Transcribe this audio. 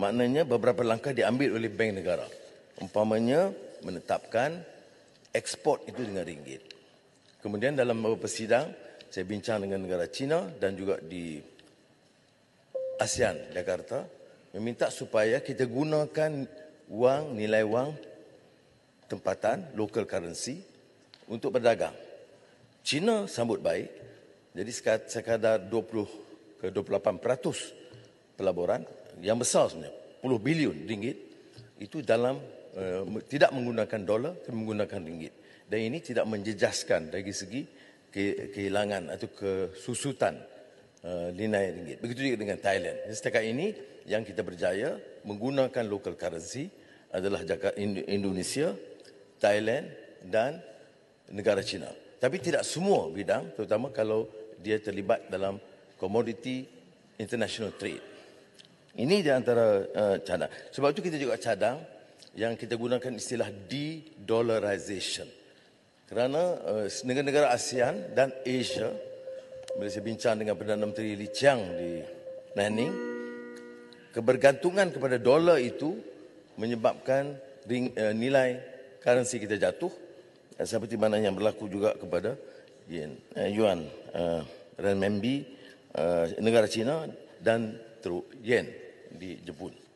maknanya beberapa langkah diambil oleh bank negara. Umpamanya menetapkan ekspor itu dengan ringgit. Kemudian dalam beberapa sidang saya bincang dengan negara China dan juga di ASEAN Jakarta meminta supaya kita gunakan wang nilai wang tempatan local currency untuk berdagang. China sambut baik. Jadi sekadar 20 ke 28% peratus pelaburan yang besar sebenarnya puluh bilion ringgit itu dalam uh, tidak menggunakan dolar tapi menggunakan ringgit dan ini tidak menjejaskan dari segi ke, kehilangan atau kesusutan uh, eh, nilai ringgit begitu juga dengan Thailand setakat ini yang kita berjaya menggunakan local currency adalah Indonesia, Thailand dan negara China. Tapi tidak semua bidang terutama kalau dia terlibat dalam komoditi international trade. Ini di antara uh, cadang. Sebab itu kita juga cadang yang kita gunakan istilah de-dollarization. Kerana uh, negara-negara ASEAN dan Asia, bila saya bincang dengan Perdana Menteri Li Chiang di Nanning, kebergantungan kepada dolar itu menyebabkan ring, uh, nilai currency kita jatuh uh, seperti mana yang berlaku juga kepada uh, yuan, uh, renminbi, uh, negara China dan Petro Yen di Jepun.